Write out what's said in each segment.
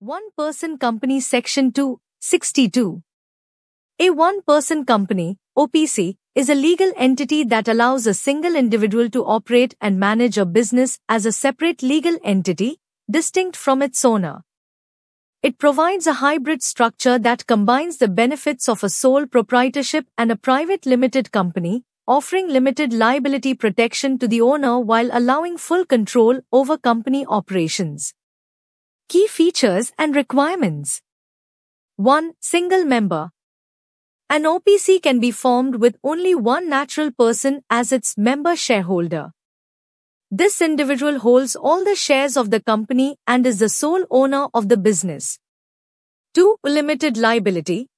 One Person Company Section 262. A one person company, OPC, is a legal entity that allows a single individual to operate and manage a business as a separate legal entity, distinct from its owner. It provides a hybrid structure that combines the benefits of a sole proprietorship and a private limited company, offering limited liability protection to the owner while allowing full control over company operations. Key features and requirements 1. Single member. An OPC can be formed with only one natural person as its member shareholder. This individual holds all the shares of the company and is the sole owner of the business. 2. Limited liability.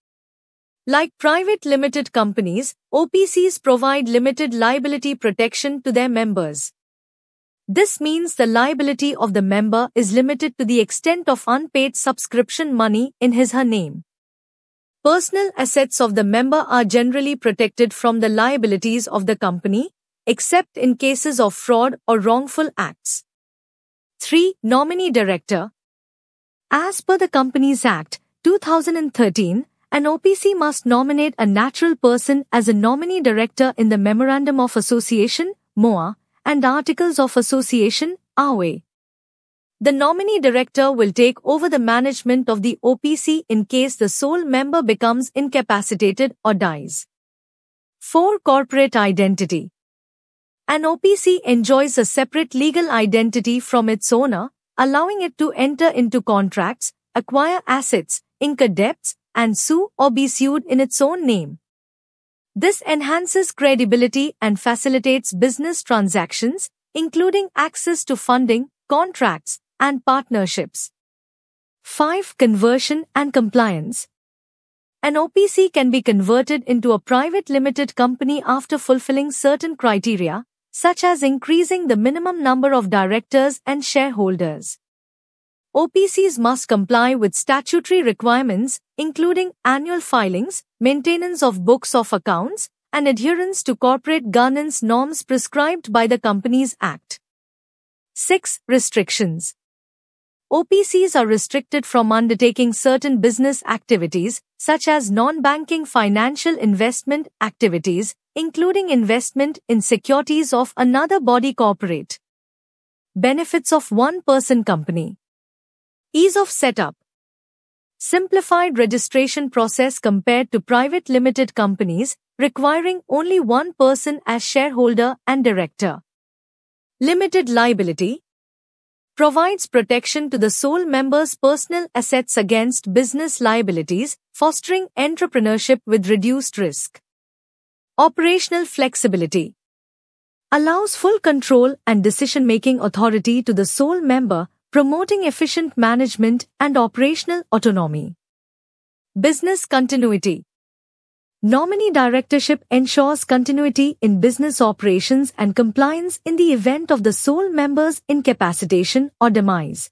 Like private limited companies, OPCs provide limited liability protection to their members. This means the liability of the member is limited to the extent of unpaid subscription money in his her name. Personal assets of the member are generally protected from the liabilities of the company, except in cases of fraud or wrongful acts. 3. Nominee Director As per the Companies Act, 2013, an OPC must nominate a natural person as a nominee director in the Memorandum of Association, MOA, and Articles of Association, RWA. The nominee director will take over the management of the OPC in case the sole member becomes incapacitated or dies. 4. Corporate Identity An OPC enjoys a separate legal identity from its owner, allowing it to enter into contracts, acquire assets, incur debts, and sue or be sued in its own name. This enhances credibility and facilitates business transactions, including access to funding, contracts, and partnerships. 5. Conversion and compliance. An OPC can be converted into a private limited company after fulfilling certain criteria, such as increasing the minimum number of directors and shareholders. OPCs must comply with statutory requirements, including annual filings, maintenance of books of accounts, and adherence to corporate governance norms prescribed by the Companies Act. 6. Restrictions OPCs are restricted from undertaking certain business activities, such as non-banking financial investment activities, including investment in securities of another body corporate. Benefits of one-person company Ease of setup. Simplified registration process compared to private limited companies requiring only one person as shareholder and director. Limited liability provides protection to the sole member's personal assets against business liabilities, fostering entrepreneurship with reduced risk. Operational flexibility allows full control and decision making authority to the sole member promoting efficient management and operational autonomy. Business continuity. Nominee directorship ensures continuity in business operations and compliance in the event of the sole member's incapacitation or demise.